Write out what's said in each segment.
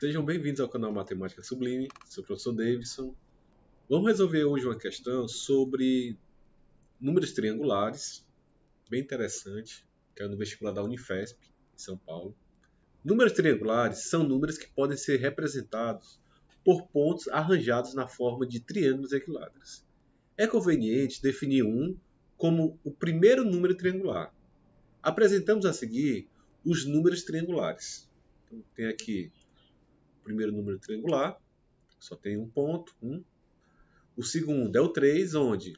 Sejam bem-vindos ao canal Matemática Sublime, sou o professor Davidson. Vamos resolver hoje uma questão sobre números triangulares, bem interessante, que é no vestibular da Unifesp, em São Paulo. Números triangulares são números que podem ser representados por pontos arranjados na forma de triângulos equiláteros. É conveniente definir um como o primeiro número triangular. Apresentamos a seguir os números triangulares. Então, tem aqui primeiro número triangular, só tem um ponto, um. O segundo é o 3, onde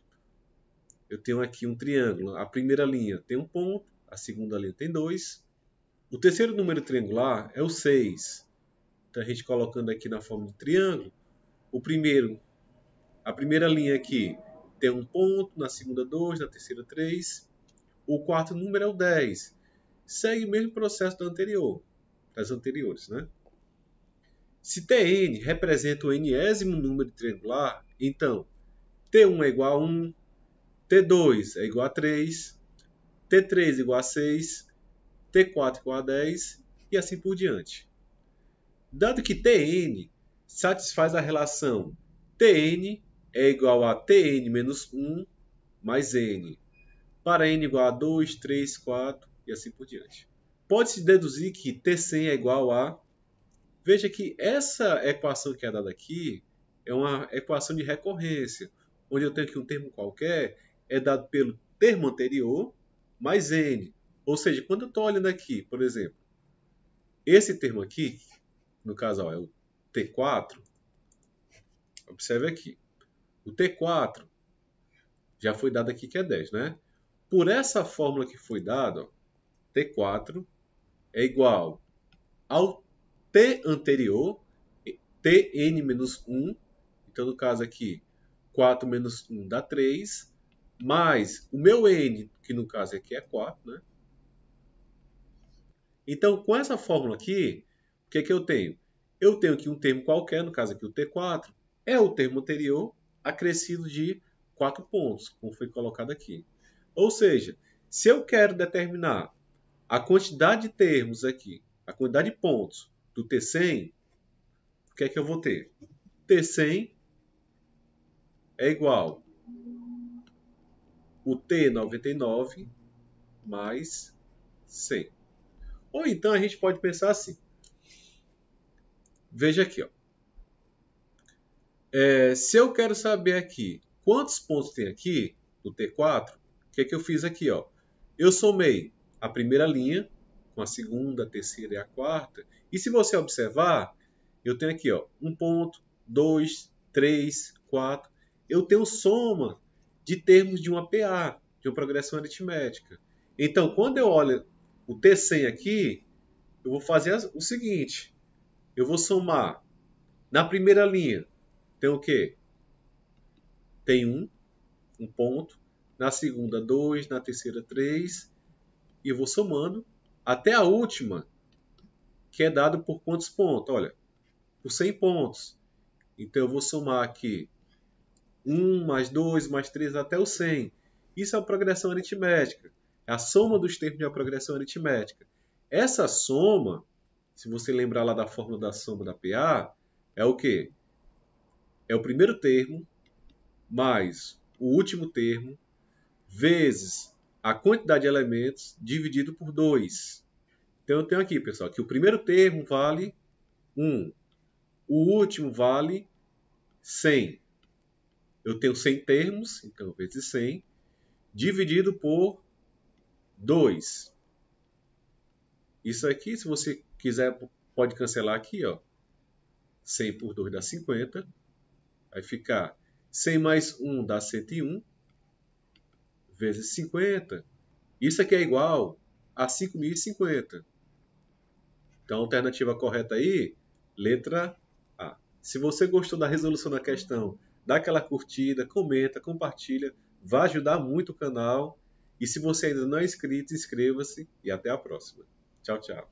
eu tenho aqui um triângulo. A primeira linha tem um ponto, a segunda linha tem dois. O terceiro número triangular é o 6. Então a gente colocando aqui na forma de triângulo, o primeiro, a primeira linha aqui tem um ponto, na segunda dois, na terceira três. O quarto número é o 10. Segue o mesmo processo do anterior, das anteriores, né? Se Tn representa o nésimo número triangular, então T1 é igual a 1, T2 é igual a 3, T3 é igual a 6, T4 é igual a 10 e assim por diante. Dado que Tn satisfaz a relação Tn é igual a Tn menos 1 mais n, para n igual a 2, 3, 4 e assim por diante. Pode-se deduzir que T100 é igual a Veja que essa equação que é dada aqui é uma equação de recorrência, onde eu tenho aqui um termo qualquer, é dado pelo termo anterior mais n. Ou seja, quando eu estou olhando aqui, por exemplo, esse termo aqui, no caso ó, é o T4, observe aqui, o T4 já foi dado aqui que é 10, né? Por essa fórmula que foi dada, T4 é igual ao T anterior, Tn menos 1, então no caso aqui, 4 menos 1 dá 3, mais o meu N, que no caso aqui é 4, né? Então, com essa fórmula aqui, o que, que eu tenho? Eu tenho aqui um termo qualquer, no caso aqui o T4, é o termo anterior acrescido de 4 pontos, como foi colocado aqui. Ou seja, se eu quero determinar a quantidade de termos aqui, a quantidade de pontos do T100, o que é que eu vou ter? T100 é igual o T99 mais 100. Ou então a gente pode pensar assim. Veja aqui. Ó. É, se eu quero saber aqui quantos pontos tem aqui no T4, o que é que eu fiz aqui? Ó? Eu somei a primeira linha com a segunda, a terceira e a quarta. E se você observar, eu tenho aqui ó, um ponto, dois, três, quatro. Eu tenho soma de termos de uma PA, de uma progressão aritmética. Então, quando eu olho o T100 aqui, eu vou fazer o seguinte. Eu vou somar na primeira linha. Tem o quê? Tem um, um ponto. Na segunda, dois. Na terceira, três. E eu vou somando até a última, que é dado por quantos pontos? Olha, por 100 pontos. Então eu vou somar aqui 1 mais 2 mais 3 até o 100. Isso é a progressão aritmética. É a soma dos termos de progressão aritmética. Essa soma, se você lembrar lá da fórmula da soma da PA, é o quê? É o primeiro termo mais o último termo vezes a quantidade de elementos dividido por 2. Então, eu tenho aqui, pessoal, que o primeiro termo vale 1, o último vale 100. Eu tenho 100 termos, então vezes 100, dividido por 2. Isso aqui, se você quiser, pode cancelar aqui, ó. 100 por 2 dá 50. Vai ficar 100 mais 1 dá 101 vezes 50. Isso aqui é igual a 5.050. Então, a alternativa correta aí, letra A. Se você gostou da resolução da questão, dá aquela curtida, comenta, compartilha. Vai ajudar muito o canal. E se você ainda não é inscrito, inscreva-se e até a próxima. Tchau, tchau.